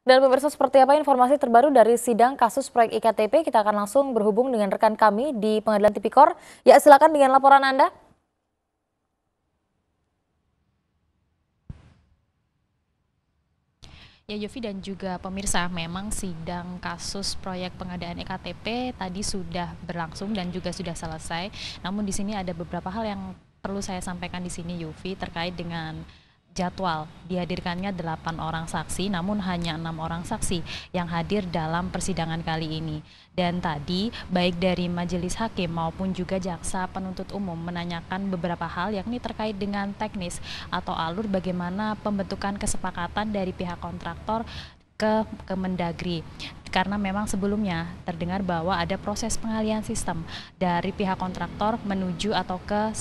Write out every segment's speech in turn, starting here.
Dan pemirsa seperti apa informasi terbaru dari sidang kasus proyek IKTP? Kita akan langsung berhubung dengan rekan kami di Pengadilan Tipikor. Ya silakan dengan laporan Anda. Ya Yofi dan juga pemirsa, memang sidang kasus proyek pengadaan EKTP tadi sudah berlangsung dan juga sudah selesai. Namun di sini ada beberapa hal yang perlu saya sampaikan di sini Yofi terkait dengan jadwal dihadirkannya delapan orang saksi namun hanya enam orang saksi yang hadir dalam persidangan kali ini dan tadi baik dari majelis hakim maupun juga jaksa penuntut umum menanyakan beberapa hal yakni terkait dengan teknis atau alur bagaimana pembentukan kesepakatan dari pihak kontraktor ke Kemendagri karena memang sebelumnya terdengar bahwa ada proses pengalian sistem dari pihak kontraktor menuju atau ke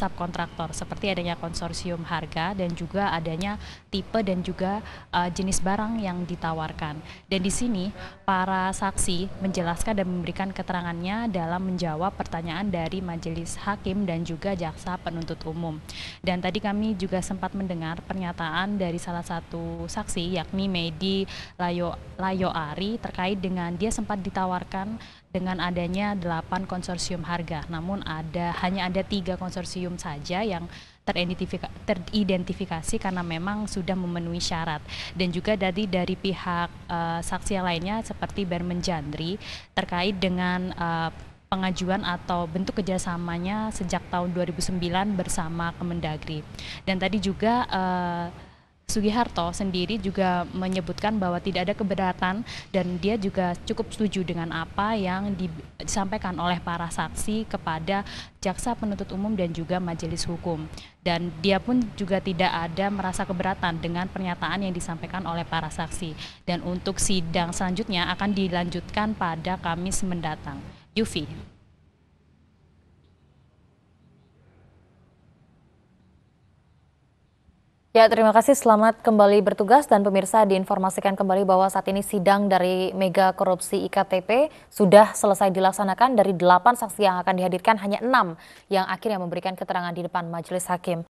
subkontraktor seperti adanya konsorsium harga dan juga adanya tipe dan juga uh, jenis barang yang ditawarkan. Dan di sini para saksi menjelaskan dan memberikan keterangannya dalam menjawab pertanyaan dari majelis hakim dan juga jaksa penuntut umum. Dan tadi kami juga sempat mendengar pernyataan dari salah satu saksi yakni Medi Layo Layo Ari terkait dengan dia sempat ditawarkan dengan adanya 8 konsorsium harga. Namun ada hanya ada tiga konsorsium saja yang teridentifikasi, karena memang sudah memenuhi syarat. Dan juga dari dari pihak uh, saksi lainnya seperti Bermen Jandri terkait dengan uh, pengajuan atau bentuk kerjasamanya sejak tahun 2009 bersama Kemendagri. Dan tadi juga uh, Sugiharto sendiri juga menyebutkan bahwa tidak ada keberatan dan dia juga cukup setuju dengan apa yang disampaikan oleh para saksi kepada jaksa penuntut umum dan juga majelis hukum. Dan dia pun juga tidak ada merasa keberatan dengan pernyataan yang disampaikan oleh para saksi. Dan untuk sidang selanjutnya akan dilanjutkan pada Kamis mendatang. Yufi. Ya, terima kasih. Selamat kembali bertugas dan pemirsa diinformasikan kembali bahwa saat ini sidang dari mega korupsi IKTP sudah selesai dilaksanakan dari delapan saksi yang akan dihadirkan hanya enam yang akhirnya memberikan keterangan di depan majelis hakim.